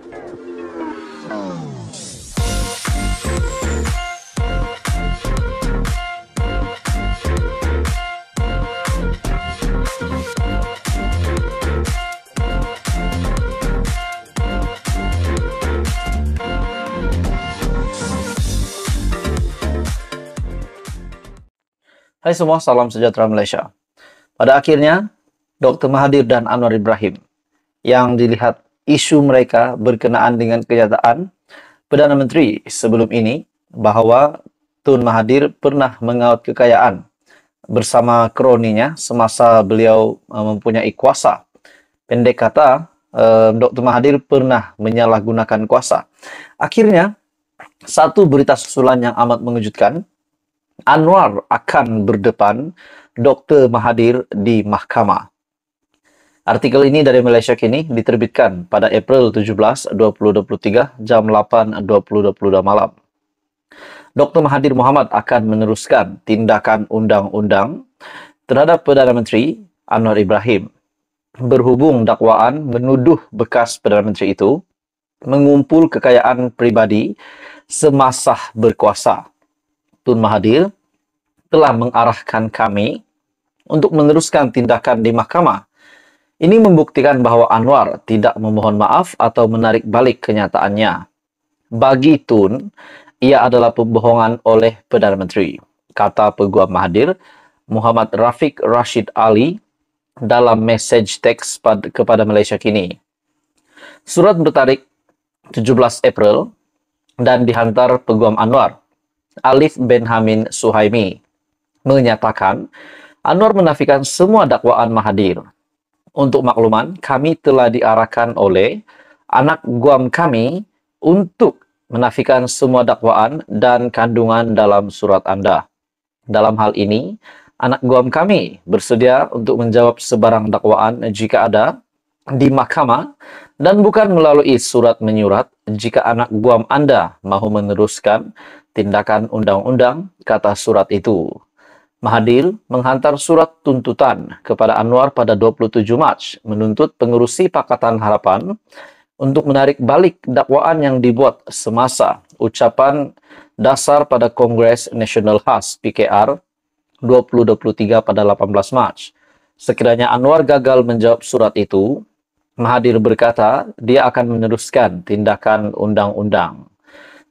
Hai semua, salam sejahtera Malaysia. Pada akhirnya, Dr. Mahathir dan Anwar Ibrahim yang dilihat isu mereka berkenaan dengan kenyataan Perdana Menteri sebelum ini bahwa Tun Mahathir pernah mengaut kekayaan bersama kroninya semasa beliau eh, mempunyai kuasa. Pendek kata, eh, Dr. Mahathir pernah menyalahgunakan kuasa. Akhirnya, satu berita susulan yang amat mengejutkan, Anwar akan berdepan Dr. Mahathir di mahkamah. Artikel ini dari Malaysia Kini diterbitkan pada April 17, 2023 jam 8.20.22 malam. Dr. Mahathir Mohamad akan meneruskan tindakan undang-undang terhadap Perdana Menteri Anwar Ibrahim berhubung dakwaan menuduh bekas Perdana Menteri itu mengumpul kekayaan pribadi semasa berkuasa. Tun Mahathir telah mengarahkan kami untuk meneruskan tindakan di mahkamah ini membuktikan bahwa Anwar tidak memohon maaf atau menarik balik kenyataannya. Bagi Tun, ia adalah pembohongan oleh Perdana Menteri, kata Peguam Mahathir Muhammad Rafiq Rashid Ali dalam message teks kepada Malaysia kini. Surat bertarik 17 April dan dihantar Peguam Anwar, Alif Ben Hamin Suhaimi, menyatakan Anwar menafikan semua dakwaan Mahathir untuk makluman, kami telah diarahkan oleh anak guam kami untuk menafikan semua dakwaan dan kandungan dalam surat Anda. Dalam hal ini, anak guam kami bersedia untuk menjawab sebarang dakwaan jika ada di mahkamah dan bukan melalui surat menyurat jika anak guam Anda mau meneruskan tindakan undang-undang kata surat itu. Mahadil menghantar surat tuntutan kepada Anwar pada 27 Mac menuntut pengurusi Pakatan Harapan untuk menarik balik dakwaan yang dibuat semasa ucapan dasar pada Kongres Nasional Khas PKR 2023 pada 18 Mac. Sekiranya Anwar gagal menjawab surat itu, Mahadir berkata dia akan meneruskan tindakan undang-undang.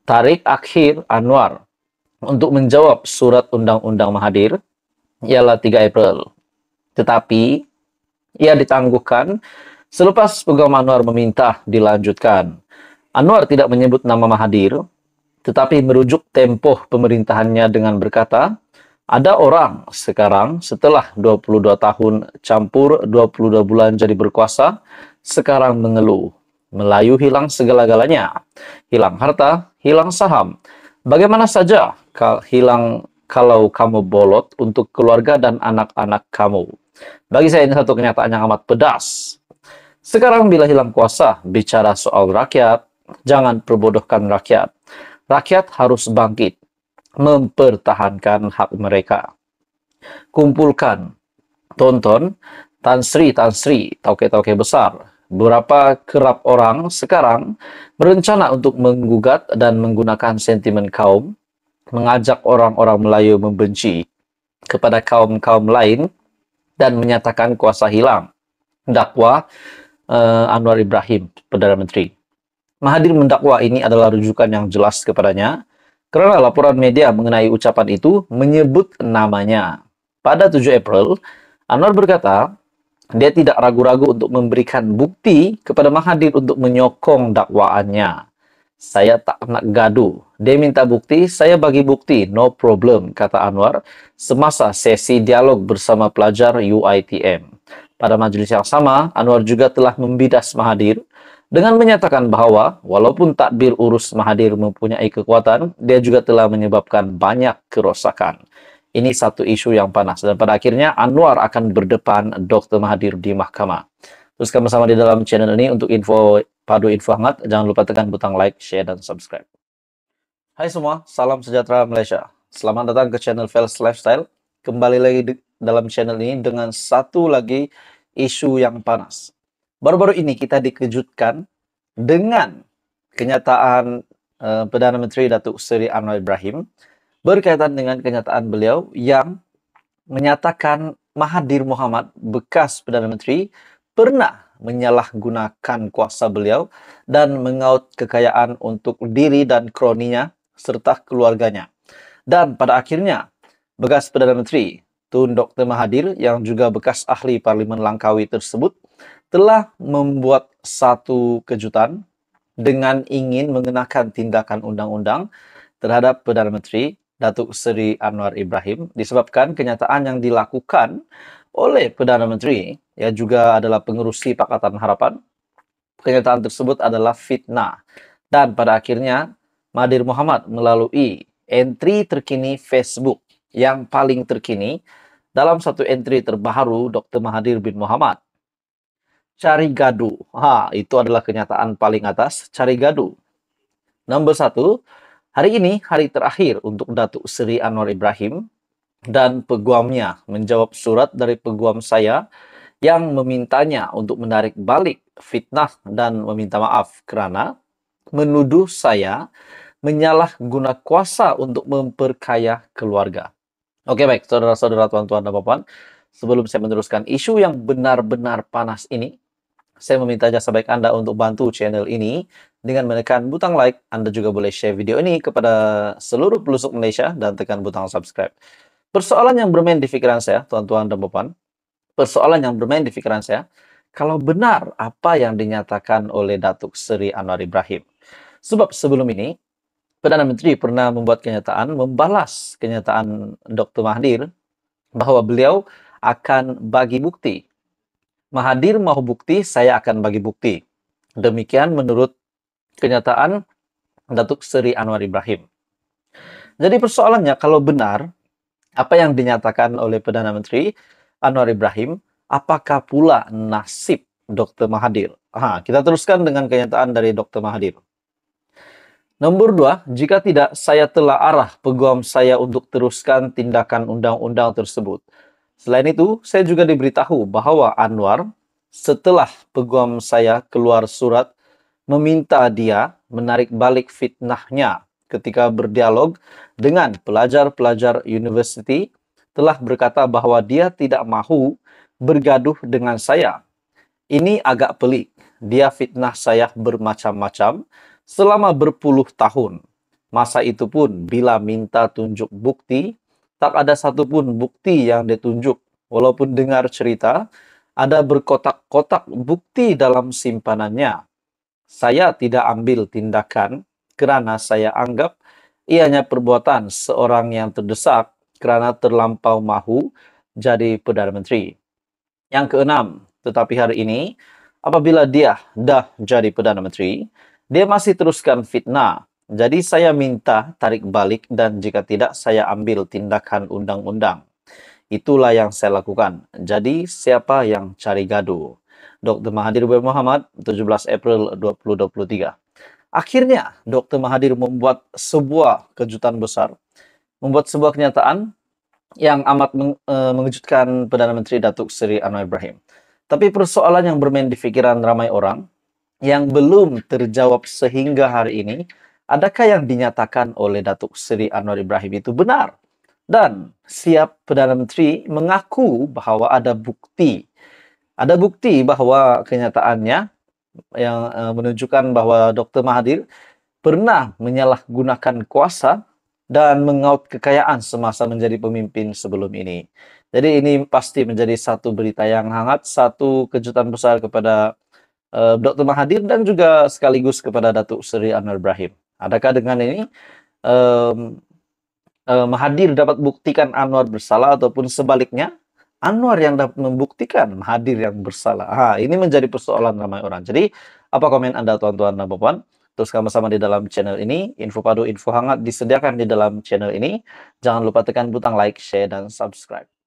Tarik akhir Anwar untuk menjawab surat undang-undang Mahathir ialah 3 April. Tetapi ia ditangguhkan selepas pegawai Anwar meminta dilanjutkan. Anwar tidak menyebut nama Mahathir, tetapi merujuk tempoh pemerintahannya dengan berkata, ada orang sekarang setelah 22 tahun campur 22 bulan jadi berkuasa, sekarang mengeluh. Melayu hilang segala-galanya, hilang harta, hilang saham, Bagaimana saja kal hilang kalau kamu bolot untuk keluarga dan anak-anak kamu? Bagi saya ini satu kenyataan yang amat pedas. Sekarang bila hilang kuasa, bicara soal rakyat, jangan perbodohkan rakyat. Rakyat harus bangkit, mempertahankan hak mereka. Kumpulkan, tonton, tansri-tansri, tauke-tauke besar, Beberapa kerap orang sekarang berencana untuk menggugat dan menggunakan sentimen kaum, mengajak orang-orang Melayu membenci kepada kaum-kaum lain dan menyatakan kuasa hilang. Dakwa uh, eh, Anwar Ibrahim, Perdana Menteri. Mahathir mendakwa ini adalah rujukan yang jelas kepadanya karena laporan media mengenai ucapan itu menyebut namanya. Pada 7 April, Anwar berkata, dia tidak ragu-ragu untuk memberikan bukti kepada Mahathir untuk menyokong dakwaannya. Saya tak nak gaduh. Dia minta bukti, saya bagi bukti. No problem, kata Anwar semasa sesi dialog bersama pelajar UITM. Pada majlis yang sama, Anwar juga telah membidas Mahathir dengan menyatakan bahwa walaupun takbir urus Mahathir mempunyai kekuatan, dia juga telah menyebabkan banyak kerosakan. Ini satu isu yang panas. Dan pada akhirnya Anwar akan berdepan Dr. Mahathir di mahkamah. Terus kami sama di dalam channel ini untuk info padu info hangat. Jangan lupa tekan butang like, share, dan subscribe. Hai semua, salam sejahtera Malaysia. Selamat datang ke channel Fels Lifestyle. Kembali lagi dalam channel ini dengan satu lagi isu yang panas. Baru-baru ini kita dikejutkan dengan kenyataan uh, Perdana Menteri Datuk Seri Anwar Ibrahim berkaitan dengan kenyataan beliau yang menyatakan Mahathir Muhammad, bekas Perdana Menteri, pernah menyalahgunakan kuasa beliau dan mengaut kekayaan untuk diri dan kroninya serta keluarganya. Dan pada akhirnya, bekas Perdana Menteri Tun Dr. Mahathir yang juga bekas ahli parlimen Langkawi tersebut telah membuat satu kejutan dengan ingin mengenakan tindakan undang-undang terhadap Perdana Menteri Datuk Seri Anwar Ibrahim disebabkan kenyataan yang dilakukan oleh Perdana Menteri yang juga adalah pengerusi Pakatan Harapan. Kenyataan tersebut adalah fitnah dan pada akhirnya Madir Muhammad melalui entry terkini Facebook yang paling terkini dalam satu entry terbaru Dr. Mahathir bin Muhammad. Cari gaduh. Ha, itu adalah kenyataan paling atas, cari gaduh. Nomor satu, Hari ini hari terakhir untuk Datuk Seri Anwar Ibrahim dan peguamnya menjawab surat dari peguam saya yang memintanya untuk menarik balik fitnah dan meminta maaf kerana menuduh saya menyalahguna kuasa untuk memperkaya keluarga. Oke baik, saudara-saudara, tuan-tuan dan bapak-bapak, sebelum saya meneruskan isu yang benar-benar panas ini, saya meminta jasa baik Anda untuk bantu channel ini dengan menekan butang like, Anda juga boleh share video ini kepada seluruh pelusuk Malaysia dan tekan butang subscribe. Persoalan yang bermain di pikiran saya, tuan-tuan dan puan, persoalan yang bermain di pikiran saya, kalau benar apa yang dinyatakan oleh Datuk Seri Anwar Ibrahim. Sebab sebelum ini, Perdana Menteri pernah membuat kenyataan membalas kenyataan Dr. Mahathir bahwa beliau akan bagi bukti. Mahathir mau bukti, saya akan bagi bukti. Demikian menurut kenyataan Datuk Seri Anwar Ibrahim. Jadi persoalannya kalau benar apa yang dinyatakan oleh Perdana Menteri Anwar Ibrahim, apakah pula nasib Dr. Mahathir? Aha, kita teruskan dengan kenyataan dari Dr. Mahathir. Nomor dua, jika tidak saya telah arah peguam saya untuk teruskan tindakan undang-undang tersebut. Selain itu, saya juga diberitahu bahwa Anwar setelah peguam saya keluar surat meminta dia menarik balik fitnahnya ketika berdialog dengan pelajar-pelajar university telah berkata bahwa dia tidak mahu bergaduh dengan saya. Ini agak pelik. Dia fitnah saya bermacam-macam selama berpuluh tahun. Masa itu pun bila minta tunjuk bukti, tak ada satupun bukti yang ditunjuk. Walaupun dengar cerita, ada berkotak-kotak bukti dalam simpanannya. Saya tidak ambil tindakan kerana saya anggap ianya perbuatan seorang yang terdesak kerana terlampau mahu jadi Perdana Menteri. Yang keenam, tetapi hari ini apabila dia dah jadi Perdana Menteri, dia masih teruskan fitnah. Jadi saya minta tarik balik dan jika tidak saya ambil tindakan undang-undang. Itulah yang saya lakukan. Jadi siapa yang cari gaduh? Dr. Mahathir B. Muhammad 17 April 2023. Akhirnya Dr. Mahathir membuat sebuah kejutan besar, membuat sebuah kenyataan yang amat e, mengejutkan Perdana Menteri Datuk Seri Anwar Ibrahim. Tapi persoalan yang bermain di pikiran ramai orang yang belum terjawab sehingga hari ini, adakah yang dinyatakan oleh Datuk Seri Anwar Ibrahim itu benar? Dan siap Perdana Menteri mengaku bahwa ada bukti ada bukti bahwa kenyataannya yang eh, menunjukkan bahwa Dr. Mahathir pernah menyalahgunakan kuasa dan mengaut kekayaan semasa menjadi pemimpin sebelum ini. Jadi ini pasti menjadi satu berita yang hangat, satu kejutan besar kepada uh, eh, Dr. Mahathir dan juga sekaligus kepada Datuk Seri Anwar Ibrahim. Adakah dengan ini um, uh, Mahathir dapat buktikan Anwar bersalah ataupun sebaliknya? Anwar yang dapat membuktikan hadir yang bersalah. Ah, ini menjadi persoalan ramai orang. Jadi, apa komen Anda tuan-tuan dan puan? Terus sama-sama di dalam channel ini, info padu, info hangat disediakan di dalam channel ini. Jangan lupa tekan butang like, share, dan subscribe.